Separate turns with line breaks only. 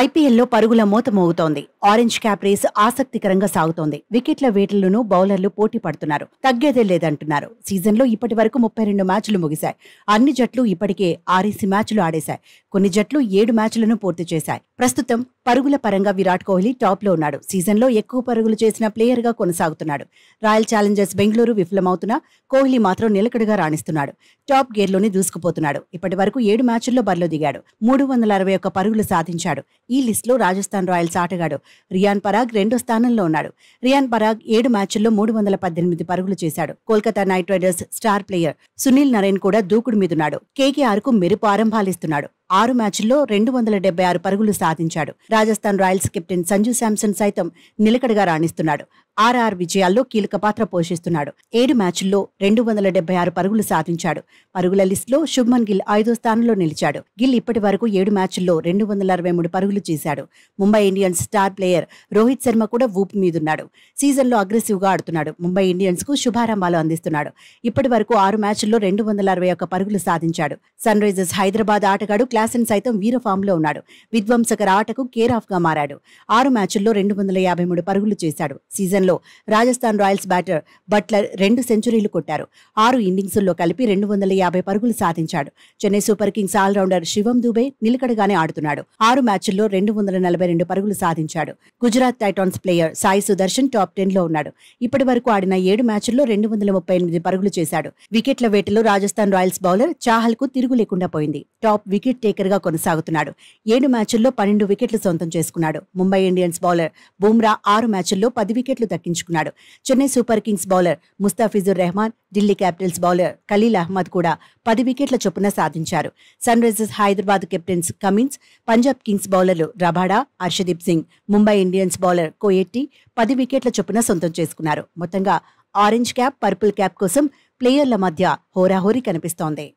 ఐపీఎల్లో పరుగుల మోతమోగుతోంది orange cap race ఆసక్తికరంగా సాగుతోంది వికెట్ల వేటలను బౌలర్లు పోటీ పడుతున్నారు తగ్గేదే లేదంటున్నారు సీజన్లో ఇప్పటి వరకు ముప్పై రెండు మ్యాచ్లు ముగిశాయి అన్ని జట్లు ఇప్పటికే ఆరేసి మ్యాచ్లు ఆడేశాయి కొన్ని జట్లు ఏడు మ్యాచ్లను పూర్తి చేశాయి ప్రస్తుతం పరుగుల పరంగా విరాట్ కోహ్లీ టాప్లో ఉన్నాడు సీజన్లో ఎక్కువ పరుగులు చేసిన ప్లేయర్గా కొనసాగుతున్నాడు రాయల్ ఛాలెంజర్స్ బెంగళూరు విఫలమవుతున్నా కోహ్లీ మాత్రం నిలకడగా రాణిస్తున్నాడు టాప్ గేర్లోనే దూసుకుపోతున్నాడు ఇప్పటి వరకు ఏడు మ్యాచ్ల్లో బరిలో దిగాడు మూడు వందల అరవై ఒక్క పరుగులు సాధించాడు ఈ లిస్టులో రాజస్థాన్ రాయల్స్ ఆటగాడు రియాన్ పరాగ్ రెండో స్థానంలో ఉన్నాడు రియాన్ పరాగ్ ఏడు మ్యాచ్ల్లో మూడు వందల పద్దెనిమిది పరుగులు చేశాడు Kolkata Knight Riders star player Sunil Narine కూడా దూకుడు మీదున్నాడు కు మెరుపు ఆరంభాలిస్తున్నాడు ఆరు మ్యాచ్ల్లో రెండు వందల డెబ్బై ఆరు పరుగులు సాధించాడు రాజస్థాన్ రాయల్స్ కెప్టెన్ సంజు శాంసన్ సైతం నిలకడగా రాణిస్తున్నాడు ఆర్ఆర్ విజయాల్లో కీలక పాత్ర పోషిస్తున్నాడు ఏడు మ్యాచ్ల్లో రెండు వందల డెబ్బై ఆరు పరుగులు సాధించాడు పరుగుల లిస్టులో శుభ్మన్ గిల్ ఐదో స్థానంలో నిలిచాడు గిల్ ఇప్పటి వరకు ఏడు మ్యాచ్ల్లో రెండు వందల అరవై మూడు పరుగులు చేశాడు Mumbai Indians star player Rohit Sharma కూడా ఊపు మీదున్నాడు సీజన్లో అగ్రెసివ్గా ఆడుతున్నాడు ముంబై ఇండియన్స్కు శుభారంభాలు అందిస్తున్నాడు ఇప్పటి వరకు ఆరు మ్యాచ్ల్లో రెండు వందల అరవై ఒక పరుగులు సాధించాడు సన్ రైజర్స్ హైదరాబాద్ ఆటగాడు క్లాసెన్ సైతం వీర ఫామ్లో ఉన్నాడు విధ్వంసకర ఆటకు కేర్ గా మారాడు ఆరు మ్యాచుల్లో రెండు వందల యాభై మూడు పరుగులు చేశాడు సీజన్లో రాజస్థాన్ రాయల్స్ బ్యాటర్ బట్లర్ రెండు సెంచరీలు కొట్టారు ఆరు ఇన్నింగ్సుల్లో కలిపి రెండు వందల యాభై పరుగులు సాధించాడు Chennai Super Kings allrounder Shivam Dube నిలకడగానే ఆడుతున్నాడు ఆరు మ్యాచ్ల్లో రెండు వందల నలభై రెండు పరుగులు సాధించాడు Gujarat Titans player Sai Sudharsan top ten లో ఉన్నాడు ఇప్పటి వరకు ఆడిన ఏడు మ్యాచ్ల్లో రెండు వందల ముప్పై ఎనిమిది పరుగులు చేశాడు వికెట్ల వేటలో రాజస్థాన్ రాయల్స్ బౌలర్ చాహల్ కు తిరుగు లేకుండా పోయింది టాప్ వికెట్ టేకర్గా కొనసాగుతున్నాడు ఏడు మ్యాచుల్లో పన్నెండు వికెట్లు సొంతం చేసుకున్నాడు ముంబై ఇండియన్స్ బౌలర్ బుమ్రా ఆరు మ్యాచుల్లో పది వికెట్లు దక్కించుకున్నాడు Chennai Super Kings bowler Mustafizur Rahman Delhi Capitals bowler Khaleel Ahmed కూడా పది వికెట్ల చొప్పున సాధించారు Sunrisers Hyderabad captains Cummins Punjab Kings బౌలర్లు Rabada Harshdeep Singh Mumbai Indians bowler Coetzee పది వికెట్ల చొప్పున సొంతం చేసుకున్నారు మొత్తంగా ఆరెంజ్ క్యాప్ పర్పుల్ క్యాప్ కోసం ప్లేయర్ల మధ్య హోరాహోరీ కనిపిస్తోంది